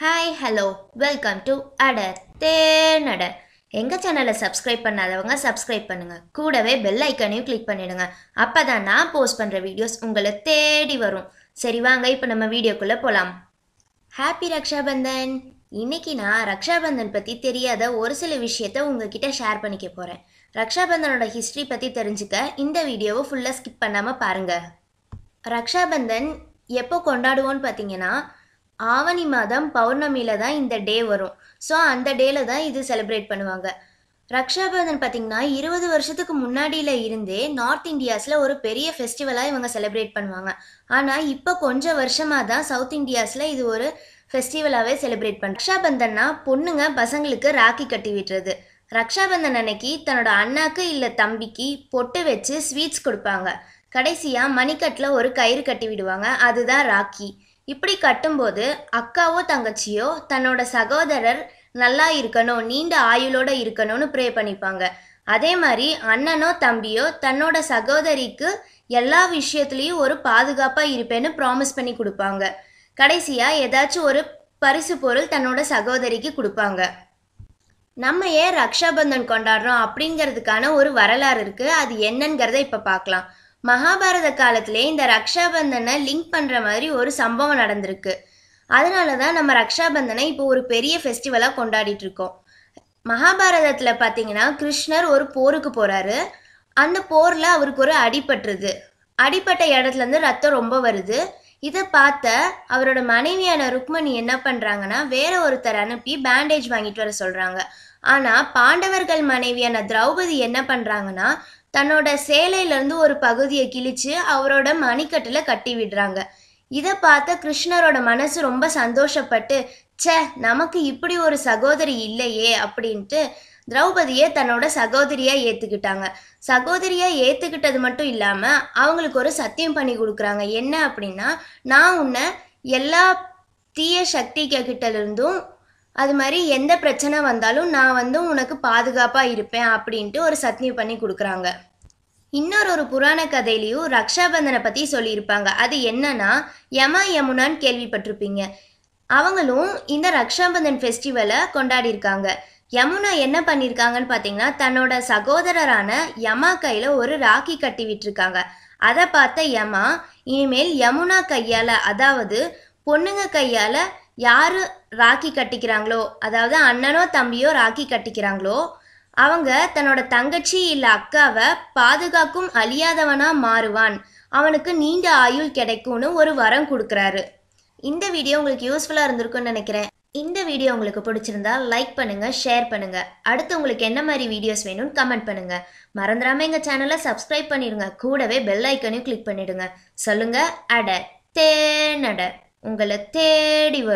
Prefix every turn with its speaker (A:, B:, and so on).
A: hi hello welcome to அட தேனடர் எங்கள் சேனலை சப்ஸ்கிரைப் பண்ணாதவங்க சப்ஸ்கிரைப் பண்ணுங்கள் கூடவே பெல் ஐக்கனையும் கிளிக் பண்ணிடுங்க அப்போ தான் நான் போஸ்ட் பண்ணுற வீடியோஸ் உங்களை தேடி வரும் சரி வாங்க இப்போ நம்ம வீடியோக்குள்ளே போகலாம் ஹாப்பி ரக்ஷாபந்தன் இன்னைக்கு நான் ரக்ஷாபந்தன் பற்றி தெரியாத ஒரு சில விஷயத்த உங்ககிட்ட ஷேர் பண்ணிக்க போகிறேன் ரக்ஷாபந்தனோட ஹிஸ்ட்ரி பற்றி தெரிஞ்சுக்க இந்த வீடியோவை ஃபுல்லாக ஸ்கிப் பண்ணாமல் பாருங்கள் ரக்ஷாபந்தன் எப்போ கொண்டாடுவோன்னு பார்த்தீங்கன்னா ஆவணி மாதம் பௌர்ணமியில தான் இந்த டே வரும் ஸோ அந்த டேல தான் இது செலிப்ரேட் பண்ணுவாங்க ரக்ஷாபந்தன் பார்த்தீங்கன்னா இருபது வருஷத்துக்கு முன்னாடியில் இருந்தே நார்த் இந்தியாஸில் ஒரு பெரிய ஃபெஸ்டிவலாக இவங்க செலிப்ரேட் பண்ணுவாங்க ஆனால் இப்போ கொஞ்சம் வருஷமாக தான் சவுத் இந்தியாஸில் இது ஒரு ஃபெஸ்டிவலாகவே செலிப்ரேட் பண்ண ரக்ஷாபந்தன்னா பொண்ணுங்க பசங்களுக்கு ராக்கி கட்டி விட்டுறது ரக்ஷாபந்தன் அன்னைக்கு தன்னோட அண்ணாக்கு இல்லை தம்பிக்கு பொட்டு வச்சு ஸ்வீட்ஸ் கொடுப்பாங்க கடைசியாக மணிக்கட்டில் ஒரு கயிறு கட்டி விடுவாங்க அதுதான் ராக்கி இப்படி கட்டும்போது அக்காவோ தங்கச்சியோ தன்னோட சகோதரர் நல்லா இருக்கணும் நீண்ட ஆயுளோட இருக்கணும்னு ப்ரே பண்ணிப்பாங்க அதே மாதிரி அண்ணனோ தம்பியோ தன்னோட சகோதரிக்கு எல்லா விஷயத்துலேயும் ஒரு பாதுகாப்பாக இருப்பேன்னு ப்ராமிஸ் பண்ணி கொடுப்பாங்க கடைசியாக ஏதாச்சும் ஒரு பரிசு பொருள் தன்னோட சகோதரிக்கு கொடுப்பாங்க நம்ம ஏன் ரக்ஷாபந்தன் கொண்டாடுறோம் அப்படிங்கிறதுக்கான ஒரு வரலாறு இருக்குது அது என்னங்கிறத இப்போ பார்க்கலாம் மகாபாரத காலத்திலே இந்த ரக்ஷாபந்தனை லிங்க் பண்ணுற மாதிரி ஒரு சம்பவம் நடந்திருக்கு அதனால தான் நம்ம ரக்ஷாபந்தனை இப்போ ஒரு பெரிய ஃபெஸ்டிவலாக கொண்டாடிட்டு இருக்கோம் மகாபாரதத்தில் பார்த்தீங்கன்னா கிருஷ்ணர் ஒரு போருக்கு போகிறாரு அந்த போரில் அவருக்கு ஒரு அடிபட்டுருது அடிப்பட்ட இடத்துலேருந்து ரத்தம் ரொம்ப வருது இதை பார்த்த அவரோட மனைவியான ருக்மணி என்ன பண்ணுறாங்கன்னா வேற ஒருத்தர் அனுப்பி பேண்டேஜ் வாங்கிட்டு வர சொல்கிறாங்க ஆனால் பாண்டவர்கள் மனைவியான திரௌபதி என்ன பண்ணுறாங்கன்னா தன்னோட சேலையிலேருந்து ஒரு பகுதியை கிழிச்சு அவரோட மணிக்கட்டில் கட்டி விடுறாங்க இதை பார்த்த கிருஷ்ணரோட மனசு ரொம்ப சந்தோஷப்பட்டு சே நமக்கு இப்படி ஒரு சகோதரி இல்லையே அப்படின்ட்டு திரௌபதியை தன்னோட சகோதரியாக ஏற்றுக்கிட்டாங்க சகோதரியாக ஏற்றுக்கிட்டது மட்டும் இல்லாமல் அவங்களுக்கு ஒரு சத்தியம் பண்ணி கொடுக்குறாங்க என்ன அப்படின்னா நான் உன்னை எல்லா தீய சக்திகிட்ட இருந்தும் அது மாதிரி எந்த பிரச்சனை வந்தாலும் நான் வந்து உனக்கு பாதுகாப்பாக இருப்பேன் அப்படின்ட்டு ஒரு சத்யம் பண்ணி கொடுக்குறாங்க இன்னொரு ஒரு புராண கதையிலையும் ரக்ஷாபந்தனை பற்றி சொல்லியிருப்பாங்க அது என்னன்னா யமா யமுனான்னு கேள்விப்பட்டிருப்பீங்க அவங்களும் இந்த ரக்ஷாபந்தன் ஃபெஸ்டிவலை கொண்டாடியிருக்காங்க யமுனா என்ன பண்ணியிருக்காங்கன்னு பார்த்தீங்கன்னா தன்னோட சகோதரரான யமா கையில் ஒரு ராக்கி கட்டி விட்டுருக்காங்க அதை பார்த்த யமா இனிமேல் யமுனா கையால் அதாவது பொண்ணுங்க கையால் யார் ராக்கி கட்டிக்கிறாங்களோ அதாவது அண்ணனோ தம்பியோ ராக்கி கட்டிக்கிறாங்களோ அவங்க தன்னோட தங்கச்சி இல்லை அக்காவை பாதுகாக்கும் அழியாதவனா மாறுவான் அவனுக்கு நீண்ட ஆயுள் கிடைக்கும்னு ஒரு வரம் கொடுக்குறாரு இந்த வீடியோ உங்களுக்கு யூஸ்ஃபுல்லாக இருந்திருக்கும்னு நினைக்கிறேன் இந்த வீடியோ உங்களுக்கு பிடிச்சிருந்தா லைக் பண்ணுங்க ஷேர் பண்ணுங்க அடுத்து உங்களுக்கு என்ன மாதிரி வீடியோஸ் வேணும்னு கமெண்ட் பண்ணுங்க மறந்துடாம எங்க சேனலை சப்ஸ்கிரைப் பண்ணிடுங்க கூடவே பெல் ஐக்கனையும் கிளிக் பண்ணிடுங்க சொல்லுங்க அட தேனட உங்களை தேடி வரும்